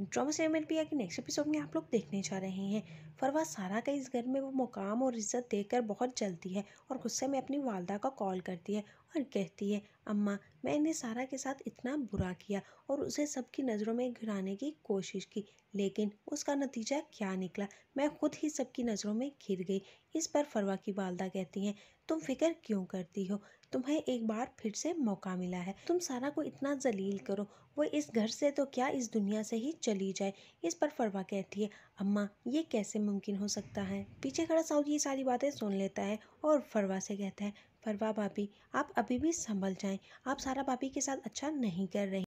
drama segment भी आगे next episode में आप लोग देखने जा रहे हैं फरवा सारा का इस घर में वो मुकाम और इज्जत देखकर बहुत जलती है और गुस्से में अपनी वालदा का कॉल करती है और कहती है अम्मा मैंने सारा के साथ इतना बुरा किया और उसे सबकी नज़रों में घिराने की कोशिश की लेकिन उसका नतीजा क्या निकला मैं खुद ही सबकी नज़रों में घिर गई इस पर फरवा की वालदा कहती हैं तुम फिक्र क्यों करती हो तुम्हें एक बार फिर से मौका मिला है तुम सारा को इतना जलील करो वो इस घर से तो क्या इस दुनिया से ही चली जाए इस पर फरवा कहती है अम्मा ये कैसे मुमकिन हो सकता है पीछे खड़ा साउद ये सारी बातें सुन लेता है और फरवा से कहता है पर वाह भाभी आप अभी भी संभल जाएं आप सारा भाभी के साथ अच्छा नहीं कर रहे